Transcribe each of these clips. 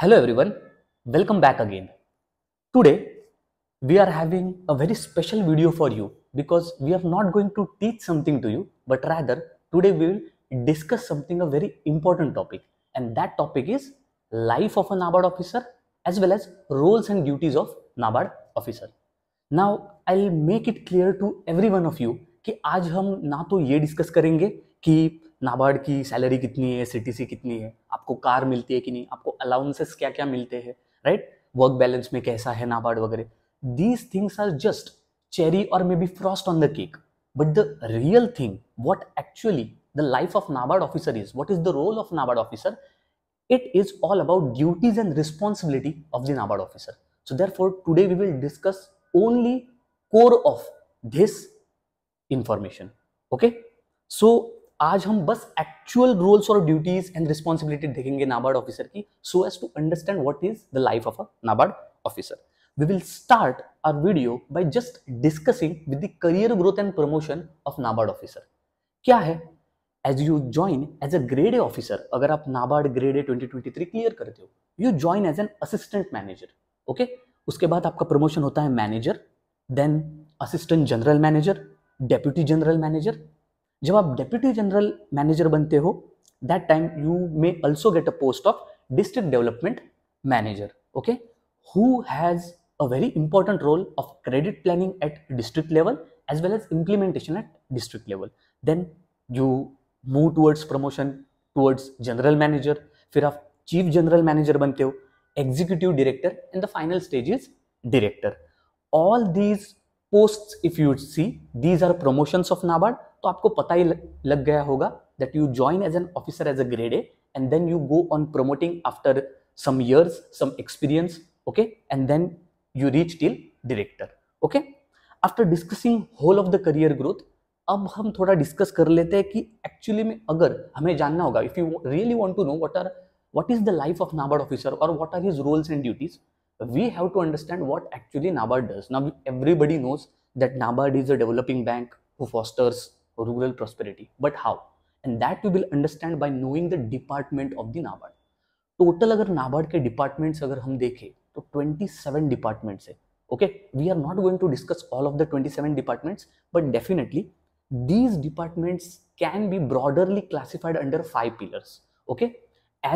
Hello everyone, welcome back again. Today, we are having a very special video for you because we are not going to teach something to you, but rather today we will discuss something a very important topic and that topic is life of a NABARD officer as well as roles and duties of NABARD officer. Now, I'll make it clear to every one of you that today we ना तो ये discuss करेंगे कि नाबार्ड की salary कितनी है CTC कितनी है आपको कार मिलती है कि नहीं आपको अलाउंसेस क्या क्या मिलते हैं राइट वर्क बैलेंस में कैसा है नाबार्ड वगैरह these things are just cherry और maybe frost on the cake but the real thing what actually the life of NABARD officer is what is the role of NABARD officer it is all about duties and responsibility of the NABARD officer so therefore today we will discuss only core of this information okay so आज हम बस actual roles और duties and responsibility देखेंगे NABARD officer की so as to understand what is the life of a NABARD officer we will start our video by just discussing with the career growth and promotion of NABARD officer. क्या है as you join as a grade A officer अगर आप NABARD grade A 2023 clear करते हो you join as an assistant manager okay उसके बाद आपका promotion होता है manager then assistant general manager deputy general manager जब आप डेप्यूटी जनरल मैनेजर बनते हो that time you may also get a post of district development manager okay who has a very important role of credit planning at district level as well as implementation at district level then you move towards promotion towards general manager फिर आप chief general manager बनते हो executive director and the final stage is director all these post if you see these are promotions of NABARD तो आपको पता ही लग गया होगा that you join as an officer as a grade A and then you go on promoting after some years some experience okay and then you reach till director okay after discussing whole of the career growth अब हम थोड़ा discuss कर लेते हैं कि actually में अगर हमें जानना होगा if you really want to know what are what is the life of NABARD officer और what are his roles and duties we have to understand what actually NABARD does now everybody knows that NABARD is a developing bank who fosters rural prosperity. But how? And that you will understand by knowing the department of the NABARD total अगर नाबार्ड के departments अगर हम देखें तो 27 departments. Okay, we are not going to discuss all of the 27 departments, but definitely these departments can be broadly classified under five pillars okay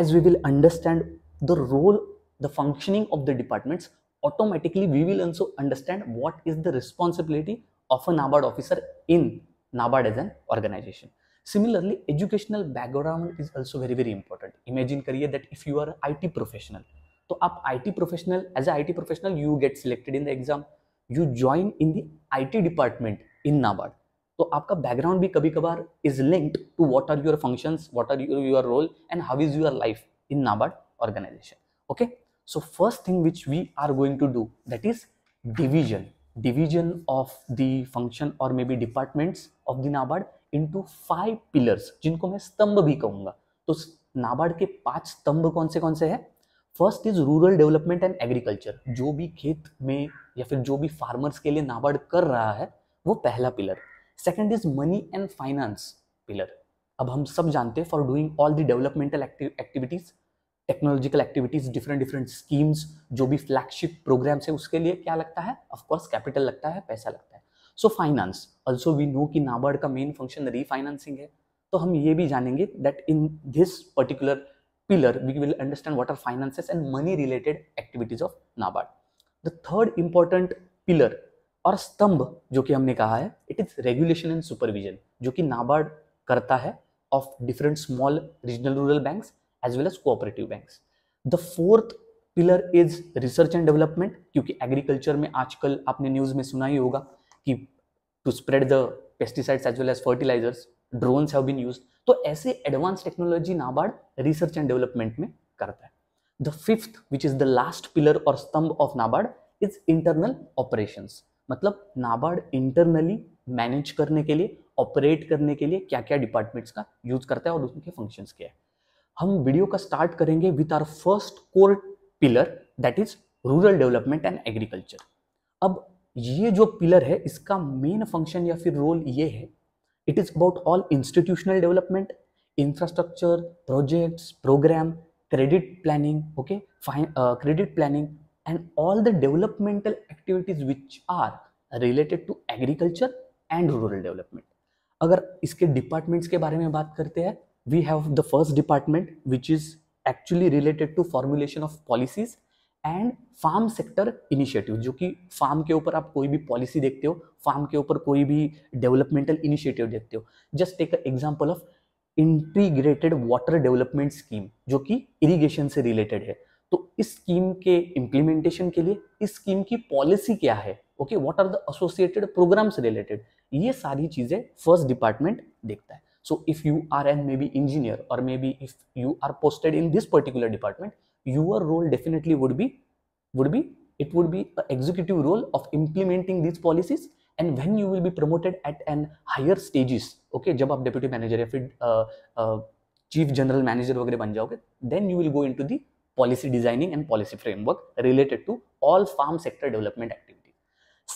as we will understand the role the functioning of the departments automatically we will also understand what is the responsibility of a NABARD officer in NABARD as an organization. Similarly, educational background is also very, very important. Imagine career that if you are IT professional, तो आप IT professional, as a IT professional, you get selected in the exam, you join in the IT department in NABARD. तो आपका background भी कभी कभार is linked to what are your functions what are your role and how is your life in NABARD organisation okay so first thing which we are going to do that is division division of the function or maybe departments of the NABARD into five pillars जिनको मैं स्तंभ भी कहूँगा तो नाबार्ड के पांच स्तंभ कौन से कौन से हैं first is rural development and agriculture जो भी खेत में या फिर जो भी फार्मर्स के लिए नाबार्ड कर रहा है वो पहला pillar second is money and finance pillar अब हम सब जानते हैं for doing all the developmental activities technological activities different different schemes जो भी फ्लैगशिप प्रोग्राम्स है उसके लिए क्या लगता है ऑफकोर्स कैपिटल लगता है पैसा लगता है so finance also we know कि नाबार्ड का मेन फंक्शन रीफाइनेंसिंग है तो हम ये भी जानेंगे that in this particular pillar we will understand what are finance and money related activities of NABARD the third important pillar और स्तंभ जो कि हमने कहा है it is regulation and supervision जो कि नाबार्ड करता है of different small regional rural banks as well as cooperative bank the fourth pillar is research and development क्योंकि एग्रीकल्चर में आजकल आपने न्यूज में सुना ही होगा कि to spread the pesticides as well as fertilisers drones have been used तो ऐसे advance technology NABARD research and development में करता है the fifth which is the last pillar और स्तंभ of NABARD is internal operation मतलब नाबार्ड इंटरनली मैनेज करने के लिए ऑपरेट करने के लिए क्या क्या डिपार्टमेंट्स का यूज करता है और उनके फंक्शंस क्या है हम वीडियो का स्टार्ट करेंगे with our first core pillar that is rural development and agriculture अब ये जो पिलर है इसका मेन फंक्शन या फिर रोल ये है it is about all institutional development infrastructure projects programme credit planning okay credit planning and all the developmental activities which are related to agriculture and rural development अगर इसके departments के बारे में बात करते हैं we have the first department which is actually related to formulation of policies and farm sector initiative जो कि फार्म के ऊपर आप कोई भी पॉलिसी देखते हो फार्म के ऊपर कोई भी डेवलपमेंटल इनिशिएटिव देखते हो just take example of integrated water development scheme जो कि इरिगेशन से रिलेटेड है तो इस स्कीम के इम्प्लीमेंटेशन के लिए इस स्कीम की पॉलिसी क्या है okay what are the associated programmes related ये सारी चीज़ें फर्स्ट डिपार्टमेंट देखता है so if you are an maybe engineer or maybe if you are posted in this particular department your role definitely would be would be it would be an executive role of implementing these policies and when you will be promoted at an higher stages okay जब आप deputy manager if it, uh, uh, chief general manager वगैरह बन जाओगे then you will go into the policy designing and policy framework related to all farm sector development activity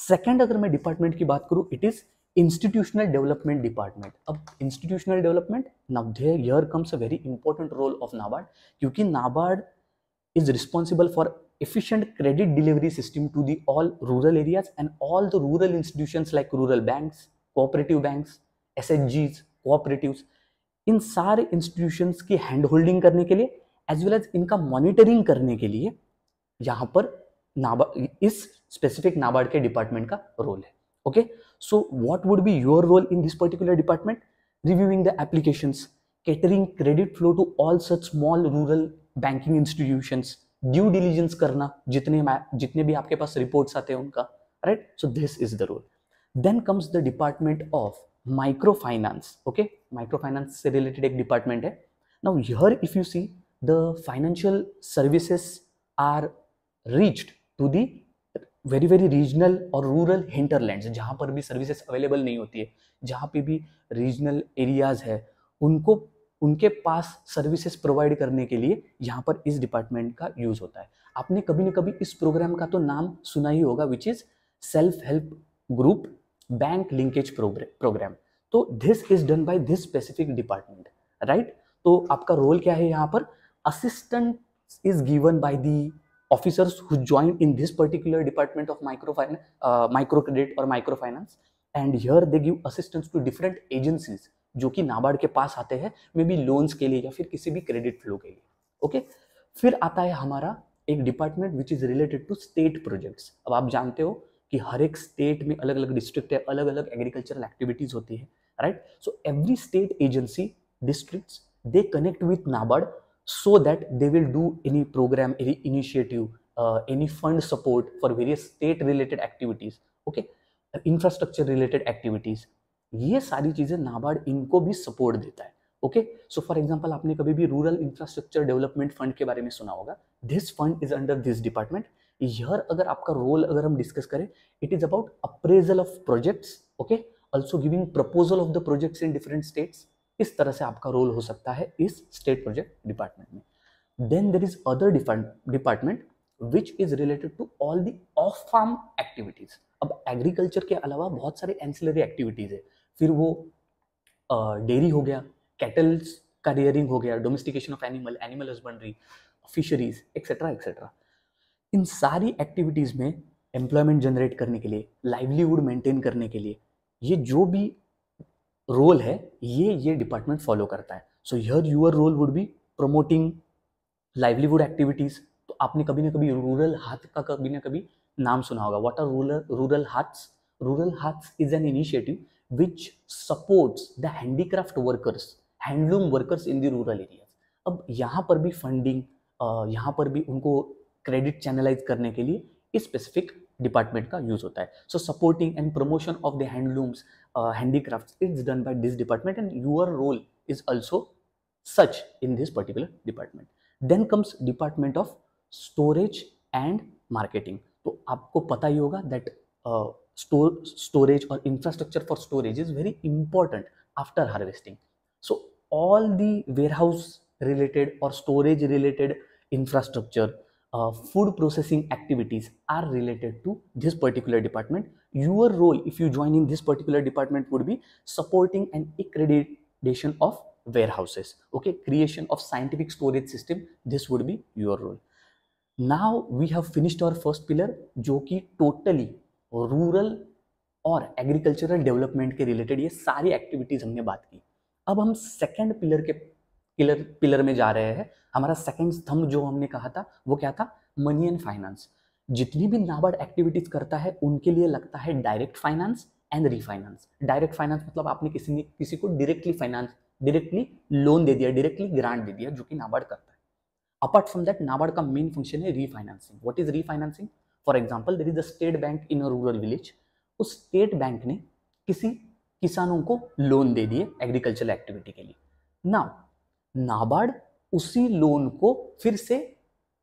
second अगर मैं department की बात करूँ it is institutional development department अब institutional development now there here comes a very important role of NABARD क्योंकि NABARD is responsible for efficient credit delivery system to the all rural areas and all the rural institutions like rural banks cooperative banks SHGs cooperatives इन सारे institutions की hand holding करने के लिए as well as इनका monitoring करने के लिए यहाँ पर नाबा इस स्पेसिफिक नाबार्ड के डिपार्टमेंट का रोल है okay okay? So what would be your role in this particular department? Reviewing the applications, catering credit flow to all such small rural banking institutions, due diligence करना जितने जितने भी आपके पास रिपोर्ट्स आते हैं उनका right so this is the role then comes the department of micro finance okay micro finance से related एक डिपार्टमेंट है now here if you see the financial services are reached to the very very regional और rural hinterlands जहाँ पर भी services available नहीं होती है जहाँ पे भी रीजनल एरियाज है उनको उनके पास सर्विसेज प्रोवाइड करने के लिए यहाँ पर इस डिपार्टमेंट का यूज़ होता है आपने कभी ना कभी इस प्रोग्राम का तो नाम सुना ही होगा which is self help group bank linkage programme तो this is done by this specific department right तो आपका रोल क्या है यहाँ पर assistant is given by the officers who join in this particular department of microfinance, uh, microcredit or microfinance. And here they give assistance to different agencies जो कि नाबार्ड के पास आते हैं मे बी लोन्स के लिए या फिर किसी भी क्रेडिट फ्लो के लिए ओके फिर आता है हमारा एक department which is related to state projects अब आप जानते हो कि हर एक स्टेट में अलग अलग डिस्ट्रिक्ट है अलग अलग एग्रीकल्चरल एक्टिविटीज़ होती है right so every state agency district they connect with NABARD so that they will do any program any initiative uh, any fund support for various state related activities okay infrastructure related activities ये सारी चीज़ें नाबार्ड इनको भी support देता है okay so for example आपने कभी भी रूरल इंफ्रास्ट्रक्चर डेवलपमेंट फंड के बारे में सुना होगा this fund is under this department यर अगर आपका रोल अगर हम डिस्कस करें it is about appraisal of projects okay also giving proposal of the projects in different states इस तरह से आपका रोल हो सकता है इस स्टेट प्रोजेक्ट डिपार्टमेंट में then there is other department which is related to all the of farm activities अब एग्रीकल्चर के अलावा बहुत सारे एंसिलरी एक्टिविटीज है फिर वो डेयरी uh, हो गया कैटल्स का रेयरिंग हो गया domestication of animal animal husbandry fisheries etcetera etcetera इन सारी एक्टिविटीज़ में एम्प्लॉयमेंट जनरेट करने के लिए लाइवलीवुड मेंटेन करने के लिए ये जो भी रोल है ये ये डिपार्टमेंट फॉलो करता है सो यर your role would be promoting livelihood activities तो आपने कभी ना कभी रूरल हाथ का कभी ना कभी नाम सुना होगा what are rural rural haats rural haats is an initiative which supports the handicraft workers handloom workers in the rural areas अब यहाँ पर भी फंडिंग यहाँ पर भी उनको क्रेडिट चैनलाइज करने के लिए स्पेसिफिक डिपार्टमेंट का यूज़ होता है so supporting and promotion of the handlooms handicraft is done by this department and your role is also such in this particular department then comes department of storage and marketing तो आपको पता ही होगा that store storage और infrastructure for storage is very important after harvesting so all the warehouse related और storage related infrastructure uh, food processing activities are related to this particular department. Your role, if you join in this particular department, would be supporting an accreditation of warehouses. Okay, creation of scientific storage system. This would be your role. Now we have finished our first pillar, जो totally rural or agricultural development के related ये सारी activities हमने बात की अब हम second pillar pillar pillar में जा रहे हैं हमारा सेकंड स्तंभ जो हमने कहा था वो क्या था मनी एंड फाइनेंस जितनी भी नाबार्ड एक्टिविटीज करता है उनके लिए लगता है direct finance and refinance direct finance मतलब आपने किसी ने किसी को डायरेक्टली फाइनेंस डायरेक्टली लोन दे दिया डायरेक्टली ग्रांट दे दिया जो कि नाबार्ड करता है अपार्ट फ्रॉम दैट नाबार्ड का मेन फंक्शन है refinancing what is refinancing for example there is the state bank in a rural village उस स्टेट बैंक ने किसी किसानों को लोन दे दिए एग्रीकल्चर एक्टिविटी के लिए नाउ नाबार्ड उसी लोन को फिर से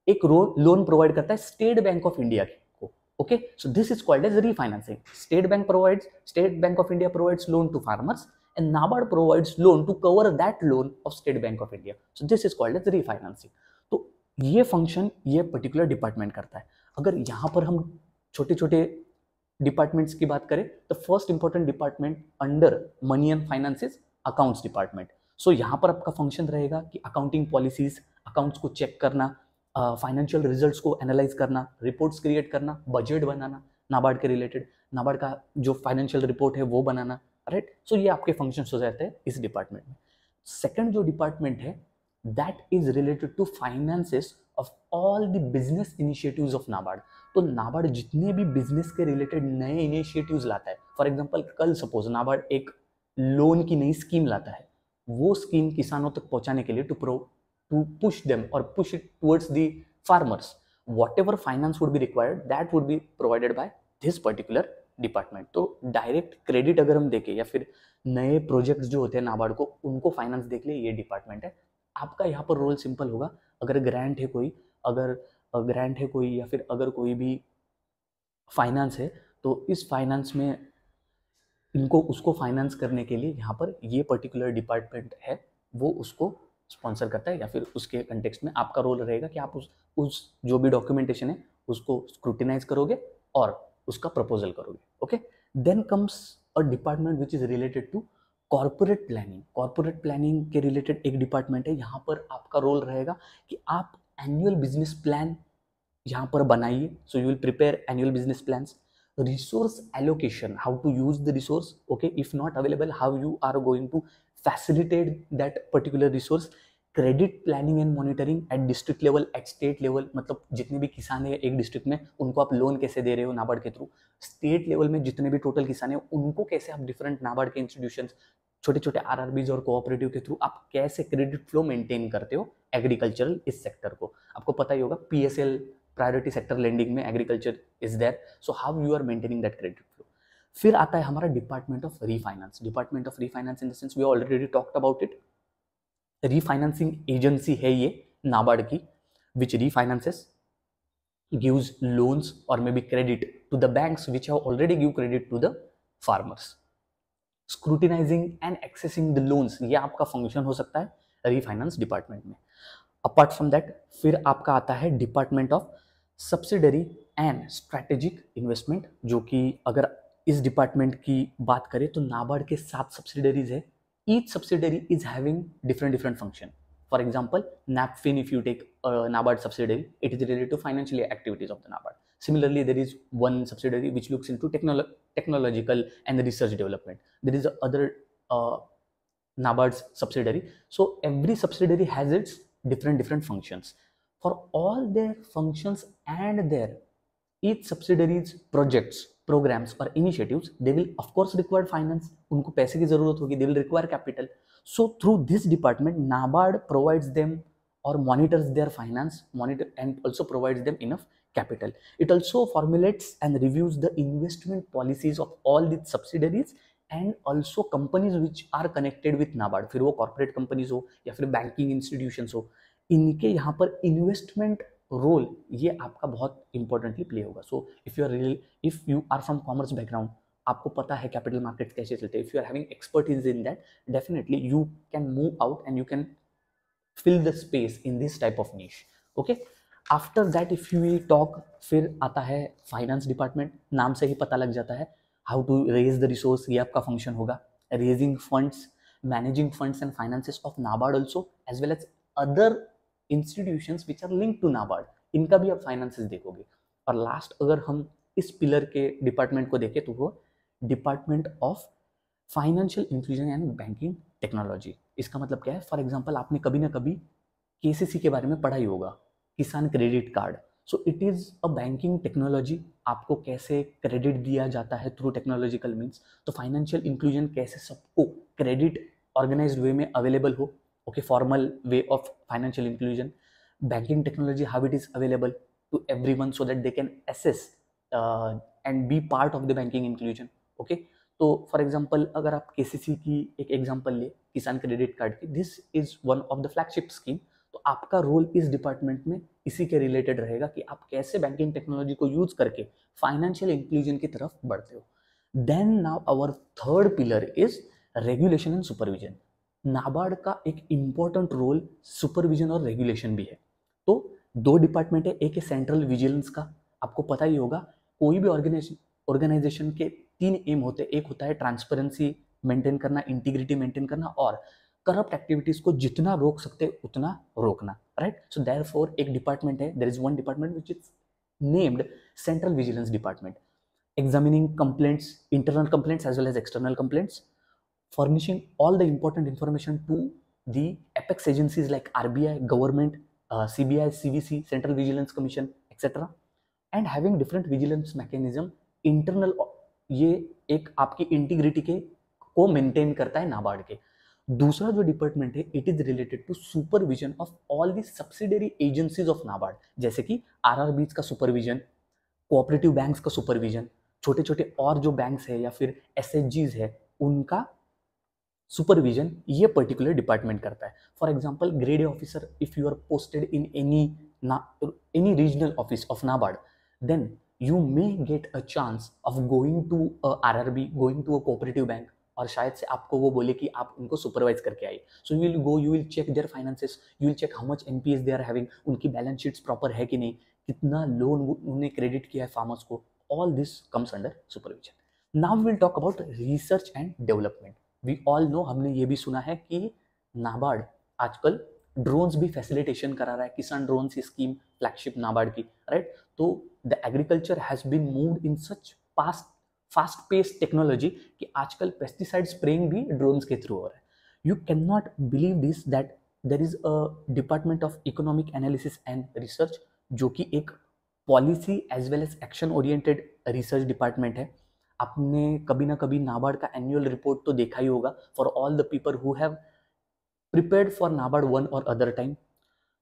एक लोन प्रोवाइड करता है स्टेट बैंक ऑफ इंडिया को okay so this is called as refinancing State Bank provides State Bank of India provides loan to farmers and NABARD provides loan to cover that loan of State Bank of India so this is called as refinancing तो ये function ये particular department करता है अगर यहाँ पर हम छोटे छोटे डिपार्टमेंट्स की बात करें तो first important department under money and finances accounts department so so, यहाँ पर आपका फंक्शन रहेगा कि अकाउंटिंग पॉलिसीज अकाउंट्स को चेक करना फाइनेंशियल uh, रिजल्ट्स को एनालाइज करना रिपोर्ट्स क्रिएट करना बजट बनाना नाबार्ड के रिलेटेड नाबार्ड का जो फाइनेंशियल रिपोर्ट है वो बनाना राइट right? सो so, ये आपके फंक्शन हो जाते हैं इस डिपार्टमेंट में सेकेंड जो डिपार्टमेंट है that is related to finances of all the business initiatives of NABARD तो नाबार्ड जितने भी बिजनेस के रिलेटेड नए इनिशिएटिव्स लाता है फॉर एग्जाम्पल कल सपोज नाबार्ड एक लोन की नई स्कीम लाता है वो स्कीम किसानों तक पहुंचाने के लिए to pro to push them और push it towards the farmers whatever finance would be required that would be provided by this particular department तो डायरेक्ट क्रेडिट अगर हम देखें या फिर नए प्रोजेक्ट्स जो होते हैं नाबार्ड को उनको फाइनेंस देख ले ये डिपार्टमेंट है आपका यहाँ पर रोल सिंपल होगा अगर ग्रांट है कोई अगर ग्रांट है कोई या फिर अगर कोई भी फाइनेंस है तो इस फाइनेंस में इनको उसको फाइनेंस करने के लिए यहाँ पर ये पर्टिकुलर डिपार्टमेंट है वो उसको स्पॉन्सर करता है या फिर उसके कंटेक्स में आपका रोल रहेगा कि आप उस उस जो भी डॉक्यूमेंटेशन है उसको स्क्रूटिनाइज करोगे और उसका प्रपोजल करोगे okay then comes a department which is related to corporate planning corporate planning के रिलेटेड एक डिपार्टमेंट है यहाँ पर आपका रोल रहेगा कि आप एनुअल बिजनेस प्लान यहाँ पर बनाइए so you will prepare annual business plans resource allocation how to use the resource okay if not available how you are going to facilitate that particular resource credit planning and monitoring at district level at state level मतलब जितने भी किसान है एक district में उनको आप loan कैसे दे रहे हो नाबार्ड के थ्रू स्टेट लेवल में जितने भी टोटल किसान हैं उनको कैसे आप डिफरेंट नाबार्ड के इंस्टीट्यूशन छोटे छोटे आर और कोऑपरेटिव के थ्रू आप कैसे क्रेडिट फ्लो मेंटेन करते हो एग्रीकल्चरल इस सेक्टर को आपको पता ही होगा P S L priority sector lending में agriculture is there so how you are maintaining that credit flow फिर आता है हमारा department of refinance department of refinance in the sense we already talked about it refinancing agency है ये नाबार्ड की which refinances loans और maybe credit to the banks which have already give credit to the farmers scrutinising and accessing the loans ये आपका function हो सकता है refinance department में अपार्ट फ्रॉम दैट फिर आपका आता है department of subsidiary and strategic investment जो कि अगर इस डिपार्टमेंट की बात करें तो नाबार्ड के सात सब्सिडरीज है each subsidiary is having different different function for example NABFINS if you take NABARD subsidiary it is related to financial activities of the NABARD similarly there is one subsidiary which looks in to technological and research development there is other NABARD subsidiary so every subsidiary has its different different functions for all their functions and their each subsidiaries projects programs or initiatives they will of course require finance unko paise ki zarurat hogi they will require capital so through this department nabard provides them or monitors their finance monitor and also provides them enough capital it also formulates and reviews the investment policies of all the subsidiaries and also companies which are connected with NABARD फिर वो corporate companies हो या फिर banking institution हो इनके यहाँ पर investment role ये आपका बहुत इंपॉर्टेंटली प्ले होगा so if you are real if you are from commerce background आपको पता है कैपिटल मार्केट कैसे चलते हैं if you are having expertise in that definitely you can move out and you can fill the space in this type of niche okay after that if you talk फिर आता है finance department नाम से ही पता लग जाता है how to raise the resource ये आपका फंक्शन होगा raising funds managing funds and finances of NABARD also as well as other institution which are link to NABARD इनका भी आप फाइनेंसेस देखोगे और लास्ट अगर हम इस पिलर के डिपार्टमेंट को देखें तो वो department of financial inclusion and banking technology इसका मतलब क्या है फॉर एग्जाम्पल आपने कभी ना कभी के के बारे में पढ़ा ही होगा Kisan credit card so it is a banking technology आपको कैसे क्रेडिट दिया जाता है थ्रू टेक्नोलॉजिकल मीन्स तो फाइनेंशियल इंक्लूजन कैसे सबको क्रेडिट ऑर्गेनाइज वे में अवेलेबल हो okay formal way of financial inclusion banking technology how it is available to everyone so that they can access and be part of the banking inclusion okay तो for example अगर आप के सी सी की एक example ले किसान credit card की this is one of the flagship scheme तो आपका रोल इस डिपार्टमेंट में इसी के रिलेटेड रहेगा कि आप कैसे बैंकिंग टेक्नोलॉजी को यूज करके फाइनेंशियल इंक्लूजन की तरफ बढ़ते हो then now our third pillar is regulation and supervision NABARD का एक इंपॉर्टेंट रोल सुपरविजन और रेगुलेशन भी है तो दो डिपार्टमेंट है एक है सेंट्रल विजिलेंस का आपको पता ही होगा कोई भी ऑर्गेनाइजेशन ऑर्गेनाइजेशन के तीन एम होते हैं एक होता है ट्रांसपेरेंसी मेंटेन करना इंटीग्रिटी मेंटेन करना और करप्ट एक्टिविटीज को जितना रोक सकते उतना रोकना राइट सो देर फोर एक डिपार्टमेंट है there is one department which is named central vigilance department examining complaints internal complaints as well as external complaints furnishing all the important information to the apex agencies like R B I government C B I C B C central vigilance commission etcetera and having different vigilance mechanism internal ये एक आपकी integrity के को maintain करता है नाबार्ड के दूसरा जो डिपार्टमेंट है it is related to supervision of all the subsidiary agencies of NABARD जैसे कि आर का सुपरविजन कोऑपरेटिव बैंक्स का सुपरविजन छोटे छोटे और जो बैंक्स है या फिर एस एच जीज है उनका सुपरविजन ये पर्टिकुलर डिपार्टमेंट करता है for example grade officer if you are posted in any any regional office of NABARD then may get a chance of going to R R B going to a cooperative bank और शायद से आपको वो बोले कि आप उनको सुपरवाइज करके आइए so you will go you will check their finances you will check how much and they are having उनकी बैलेंस शीट्स प्रॉपर है कि नहीं कितना लोन उन्होंने क्रेडिट किया है फार्मर्स को all this comes under supervision now will talk about research and development we all know हमने ये भी सुना है कि नाबार्ड आजकल ड्रोन्स भी फैसिलिटेशन करा रहा है किसान ड्रोन्स स्कीम फ्लैगशिप नाबार्ड की राइट तो the agriculture has been moved in such past fast pace technology कि आजकल पेस्टिसाइड स्प्रेइंग भी ड्रोन्स के थ्रू हो रहा है you can not believe this that there is a department of economic analysis and research जो कि एक policy as well as action oriented research department है आपने कभी ना कभी नाबार्ड का एनुअल रिपोर्ट तो देखा ही होगा for all the people who have for NABARD one और other time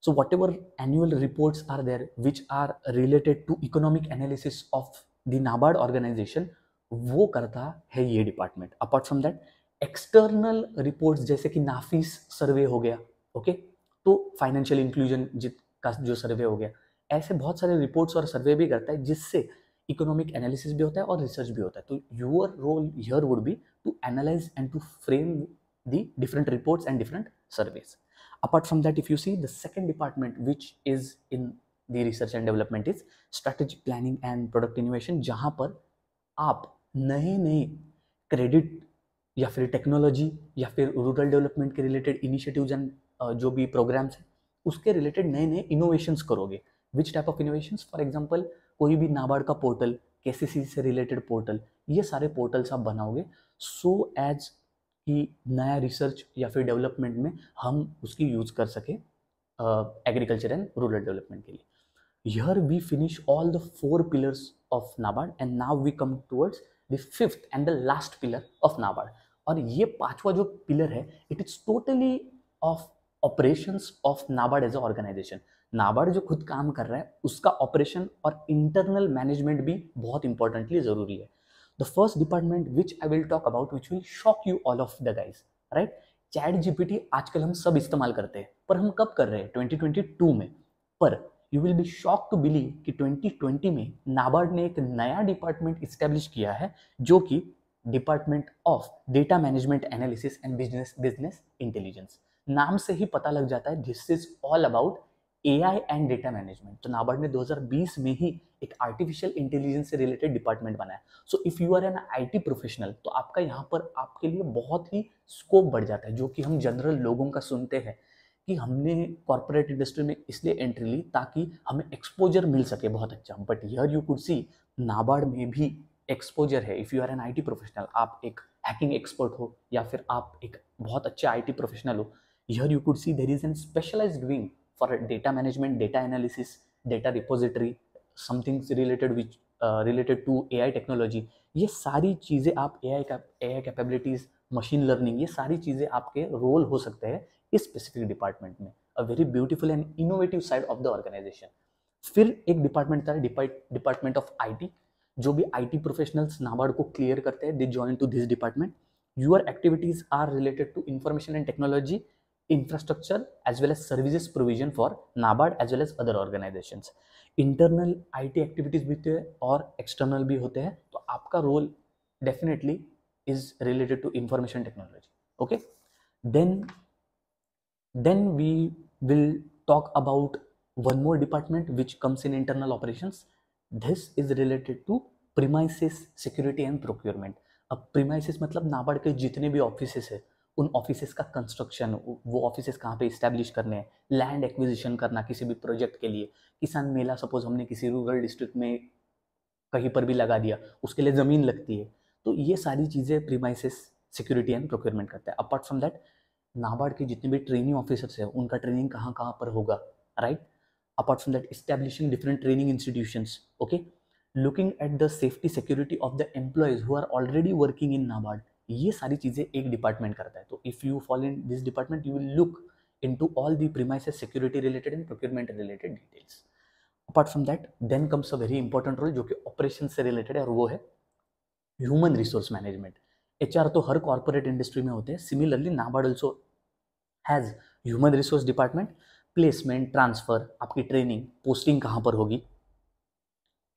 so whatever annual reports are there which are related to economic analysis of the NABARD organisation वो करता है ये department apart from that external reports जैसे कि नाफिस सर्वे हो गया okay तो फाइनेंशियल इंक्लूजन जित का जो सर्वे हो गया ऐसे बहुत सारे रिपोर्ट्स और सर्वे भी करता है जिससे इकोनॉमिक एनालिसिस भी होता है और रिसर्च भी होता है तो your role yeah would be to analyse and to frame the different reports and different surveys apart from that if you see the second department which is in the research and development is strategic planning and product innovation जहाँ पर आप नए नए credit या फिर technology या फिर rural development के रिलेटेड इनिशिएटिव्स एंड जो भी प्रोग्राम्स हैं उसके रिलेटेड नए नए इनोवेशंस करोगे which type of innovations for example कोई भी नाबार्ड का पोर्टल के से रिलेटेड पोर्टल ये सारे पोर्टल्स आप बनाओगे सो एज कि नया रिसर्च या फिर डेवलपमेंट में हम उसकी यूज़ कर सकें एग्रीकल्चर एंड रूरल डेवलपमेंट के लिए yeah we finish all the four pillars of NABARD and now we come towards the fifth and the last pillar of NABARD और ये पांचवा जो पिलर है it is totally of operation of NABARD as a organisation NABARD जो खुद काम कर रहा है उसका ऑपरेशन और इंटरनल मैनेजमेंट भी बहुत इंपॉर्टेंटली जरूरी है the first department which I will talk about which will shock you all of the guys right ChatGPT आजकल हम सब इस्तेमाल करते हैं पर हम कब कर रहे हैं 2022 में पर you will be shock to believe कि 2020 में नाबार्ड ने एक नया डिपार्टमेंट इस्टेब्लिश किया है जो कि department of data management analysis and business business intelligence नाम से ही पता लग जाता है this is all about A I and data management तो नाबार्ड ने 2020 में ही एक आर्टिफिशियल इंटेलिजेंस से रिलेटेड डिपार्टमेंट बनाया so if you are an I T professional तो आपका यहाँ पर आपके लिए बहुत ही स्कोप बढ़ जाता है जो कि हम जनरल लोगों का सुनते हैं कि हमने कॉरपोरेट इंडस्ट्री में इसलिए एंट्री ली ताकि हमें एक्सपोजर मिल सके बहुत अच्छा but yeah you could see NABARD में भी एक्सपोजर है if you are an IT professional आप एक हैकिंग एक्सपर्ट हो या फिर आप एक बहुत अच्छे आईटी प्रोफेशनल हो yeah you could see there is an specialise wing for data management data analysis data repository somethings related which related to A I technology ये सारी चीज़ें आप A I A I capabilities machine learning ये सारी चीज़ें आपके role हो सकते हैं इस स्पेसिफिक डिपार्टमेंट में a very beautiful and innovative side of the organisation फिर एक डिपार्टमेंट था डिपार्टमेंट ऑफ आई जो भी आई प्रोफेशनल्स नाबार्ड को क्लियर करते हैं they join to this department your activities are related to information and technology infrastructure as well as services provision for NABARD as well as other organisation internal T activities भी होते हैं और external भी होते हैं तो आपका role definitely is related to information technology okay then then we will talk about one more department which comes in internal operations this is related to premises security and procurement अब premises मतलब नाबार्ड के जितने भी offices hai उन offices का construction वो offices कहाँ पे इस्टेब्लिश करने हैं लैंड एक्विजिशन करना किसी भी प्रोजेक्ट के लिए किसान मेला सपोज हमने किसी रूरल डिस्ट्रिक्ट में कहीं पर भी लगा दिया उसके लिए ज़मीन लगती है तो ये सारी चीज़ें प्रीमाइसिस सिक्योरिटी एंड प्रोक्योरमेंट करता है अपार्ट फ्रॉम दैट नाबार्ड के जितने भी ट्रेनिंग ऑफिसर्स हैं उनका ट्रेनिंग कहाँ कहाँ पर होगा right apart from that establishing different training institutions okay looking at the safety security of the employees who are already working in NABARD ये सारी चीज़ें एक डिपार्टमेंट करता है तो if you follow in this department you will look into all the premise security related and procurement related details apart from that then comes a very important role जो कि operation से related है और वो है human resource management H R तो हर corporate industry में होते हैं similarly NABARD also has human resource department placement transfer आपकी ट्रेनिंग पोस्टिंग कहाँ पर होगी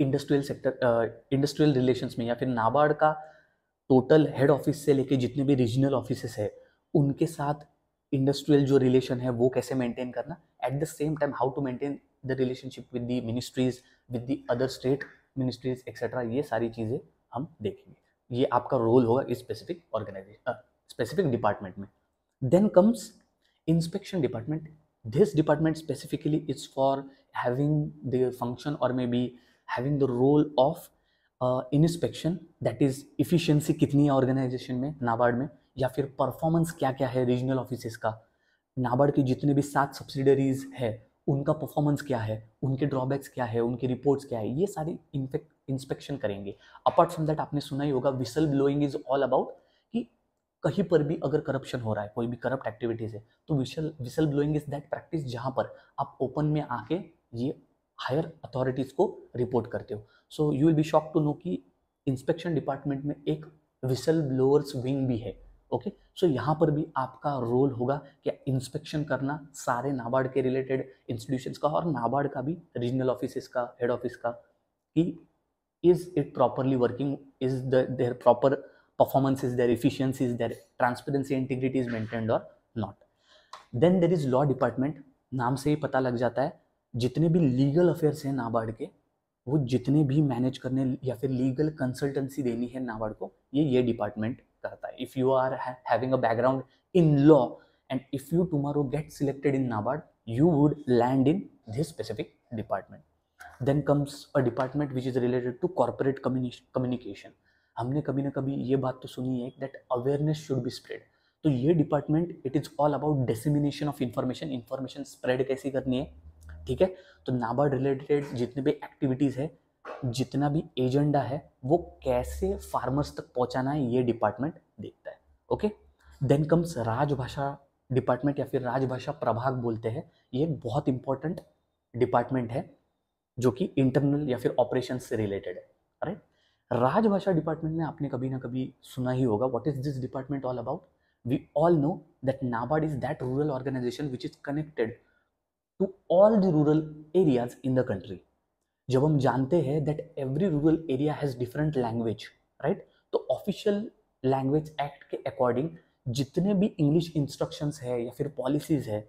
इंडस्ट्रियल सेक्टर इंडस्ट्रियल रिलेशंस में या फिर नाबार्ड का टोटल हेड ऑफिस से लेके जितने भी रीजनल ऑफिसेस है उनके साथ इंडस्ट्रियल जो रिलेशन है वो कैसे मेंटेन करना at the same time how to maintain the relationship with the ministries with the other state ministries etcetera ये सारी चीज़ें हम देखेंगे ये आपका रोल होगा इस स्पेसिफिक ऑर्गेनाइजेशन स्पेसिफिक डिपार्टमेंट में then comes inspection department this department specifically it's for having the function और maybe having the role of inspection that is efficiency कितनी है ऑर्गेनाइजेशन में नाबार्ड में या फिर परफॉर्मेंस क्या क्या है रीजनल ऑफिसेज का नाबार्ड के जितने भी सात सब्सिडरीज है उनका परफॉर्मेंस क्या है उनके ड्रॉबैक्स क्या है उनकी रिपोर्ट्स क्या है ये सारी इन्फेक्ट इंस्पेक्शन करेंगे अपार्ट फ्रॉम दैट आपने सुना ही होगा whistle blowing is all about कि कहीं पर भी अगर करप्शन हो रहा है कोई भी करप्ट एक्टिविटीज़ है तो whistle whistle blowing is that practice जहाँ पर आप ओपन में आके ये हायर अथॉरिटीज़ को रिपोर्ट करते हो so you will be shock to know कि इंस्पेक्शन डिपार्टमेंट में एक विसल ब्लोअर्स विंग भी है ओके सो यहाँ पर भी आपका रोल होगा कि इंस्पेक्शन करना सारे नाबार्ड के रिलेटेड इंस्टीट्यूशंस का और नाबार्ड का भी रीजनल ऑफिस का हेड ऑफिस का कि is it properly working is there proper performance is there efficiency is there transparency integrity is maintained और not then there is law department नाम से ही पता लग जाता है जितने भी लीगल अफेयर्स हैं नाबार्ड के वो जितने भी मैनेज करने या फिर लीगल कंसल्टेंसी देनी है नाबार्ड को ये ये डिपार्टमेंट रहता है if you are having a background in law and if you tomorrow get selected in NABARD you would land in this specific department then comes a department which is related to corporate communication हमने कभी ना कभी ये बात तो सुनी है that awareness should be spread तो ये department it is all about dissemination of information information spread कैसी करनी है ठीक है तो नाबार्ड रिलेटेड जितने भी एक्टिविटीज़ है जितना भी एजेंडा है वो कैसे फार्मर्स तक पहुंचाना है ये डिपार्टमेंट देखता है okay then comes Rajbhasha department या फिर राजभाषा प्रभाग बोलते हैं ये बहुत इंपॉर्टेंट डिपार्टमेंट है जो कि इंटरनल या फिर ऑपरेशन से रिलेटेड है राइट राजभाषा डिपार्टमेंट में आपने कभी ना कभी सुना ही होगा what is this department all about we all know that NABARD is that rural organisation which is connected to all the rural areas in the country जब हम जानते हैं that every rural area has different language right तो official language act के according जितने भी English instructions है या फिर पॉलिसीज़ है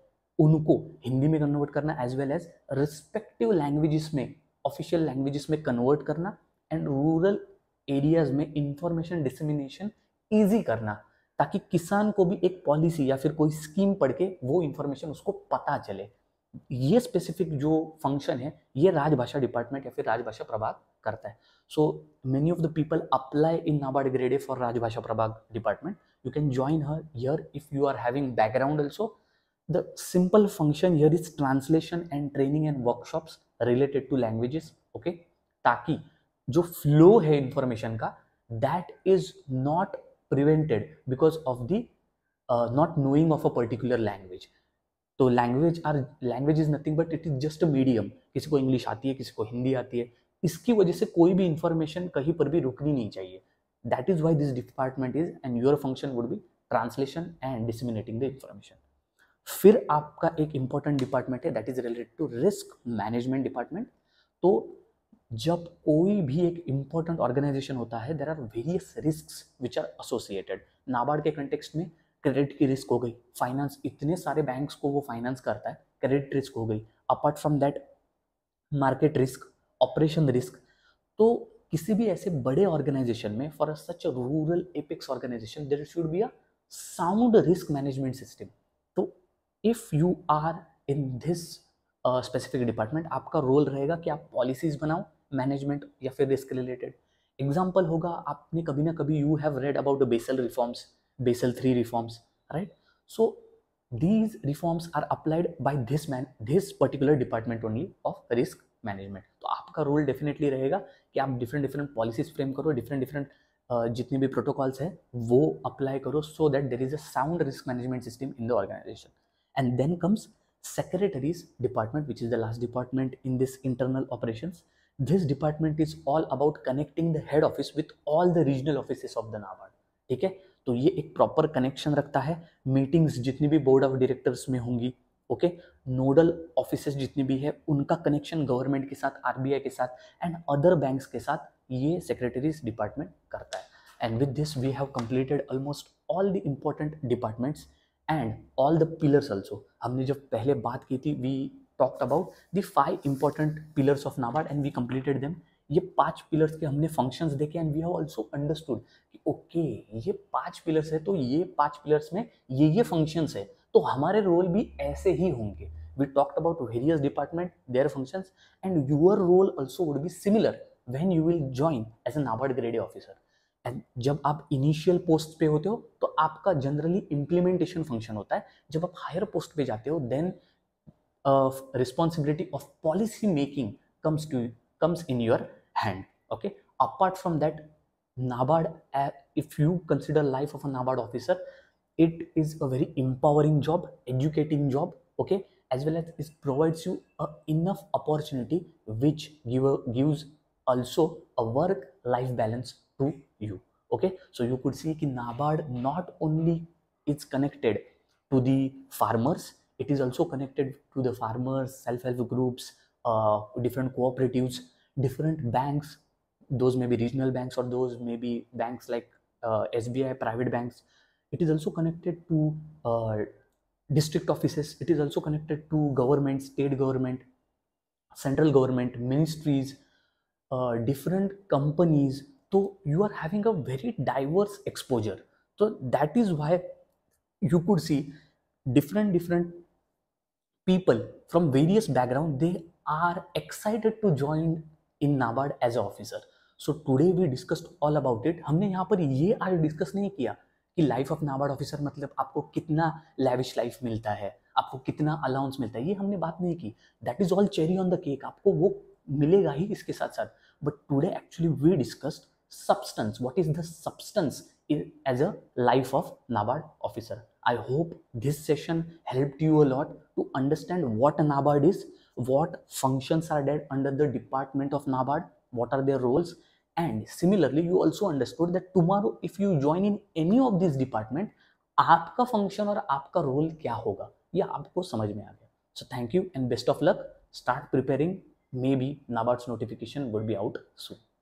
उनको हिंदी में कन्वर्ट करना as well as respective languages में ऑफिशियल लैंग्वेजेस में कन्वर्ट करना एंड रूरल एरियाज में इंफॉर्मेशन डिसमिनेशन ईजी करना ताकि किसान को भी एक पॉलिसी या फिर कोई स्कीम पढ़ के वो इन्फॉर्मेशन उसको पता चले ये स्पेसिफिक जो फंक्शन है ये राजभाषा डिपार्टमेंट या फिर राजभाषा प्रभाग करता है so many of the people apply in NABARD grade A for Rajbhasha प्रभाग department you can join her here if you are having background also the simple function here is translation and training and workshops related to languages okay ताकि जो फ्लो है इंफॉर्मेशन का that is not prevented because of the not knowing of a particular language तो language or language is nothing but it is just a medium किसी को English आती है किसी को हिंदी आती है इसकी वजह से कोई भी इंफॉर्मेशन कहीं पर भी रुकनी नहीं चाहिए that is why this department is and your function would be translation and disseminating the information फिर आपका एक इंपॉर्टेंट डिपार्टमेंट है that is related to risk management department तो जब कोई भी एक इम्पॉर्टेंट ऑर्गेनाइजेशन होता है there are various risk which are associated NABARD के कंटेक्स्ट में क्रेडिट की रिस्क हो गई फाइनेंस इतने सारे बैंक्स को वो फाइनेंस करता है क्रेडिट रिस्क हो गई apart from that market risk operation risk तो किसी भी ऐसे बड़े ऑर्गेनाइजेशन में for such rural apex organization there should be a sound risk management system तो if you are in this specific department आपका रोल रहेगा कि आप पॉलिसीज बनाओ मैनेजमेंट या फिर रिस्क रिलेटेड एग्जाम्पल होगा आपने कभी ना कभी you have read about Basel reforms Basel III reforms, right? So these reforms are applied by this man, this particular department only of risk management. So your rule definitely रहेगा कि आप different different policies different करो different different, uh, जितने भी protocols हैं वो apply करो so that there is a sound risk management system in the organisation. And then comes secretaries department which is the last department in this internal operations this department is all about connecting the head office with all the regional offices of the navard okay तो ये एक proper connection रखता है meetings जितनी भी board of directors में होंगी okay nodal office जितनी भी है उनका कनेक्शन गवर्नमेंट के साथ आर के साथ एंड अदर बैंक के साथ ये सेक्रेटरीज डिपार्टमेंट करता है and with this we have completed almost all the important departments and all the pillars also हमने जब पहले बात की थी we talked about the five important pillars of NABARD and we completed them ये पांच पिलर्स के हमने फंक्शंस देखे and we have also understood कि ओके ये पांच पिलर्स है तो ये पांच पिलर्स में ये ये फंक्शंस है तो हमारे रोल भी ऐसे ही होंगे we talked about various department their function and your role also would be similar when you will join as an award grade officer and जब आप इनिशियल पोस्ट पे होते हो तो आपका जनरली इम्प्लीमेंटेशन फंक्शन होता है जब आप हायर पोस्ट पे जाते हो then responsibility of policy making comes to comes in your hand okay apart from that nabard uh, if you consider life of a nabard officer it is a very empowering job educating job okay as well as it provides you a enough opportunity which give a, gives also a work life balance to you okay so you could see ki nabard not only is connected to the farmers it is also connected to the farmers self help groups uh, different cooperatives, different banks. Those may be regional banks or those may be banks like uh, SBI, private banks. It is also connected to uh, district offices. It is also connected to government, state government, central government, ministries, uh, different companies. So you are having a very diverse exposure. So that is why you could see different different people from various background they are excited to join in NABARD as a officer. So today we discussed all about it हमने यहाँ पर ये आज discuss नहीं किया कि life of NABARD officer मतलब आपको कितना लैविश लाइफ मिलता है आपको कितना अलाउंस मिलता है ये हमने बात नहीं की that is all cherry on the cake आपको वो मिलेगा ही इसके साथ साथ but today actually we discussed substance what is the substance as a life of NABARD officer I hope this session help you a lot to understand what NABARD is, what functions are there under the department of NABARD, what are their roles. And similarly, you also understood that tomorrow if you join in any of these department, आपका function और आपका role क्या होगा ये आपको समझ में आ गया So thank you and best of luck. Start preparing. Maybe NABARD's notification notification be out soon.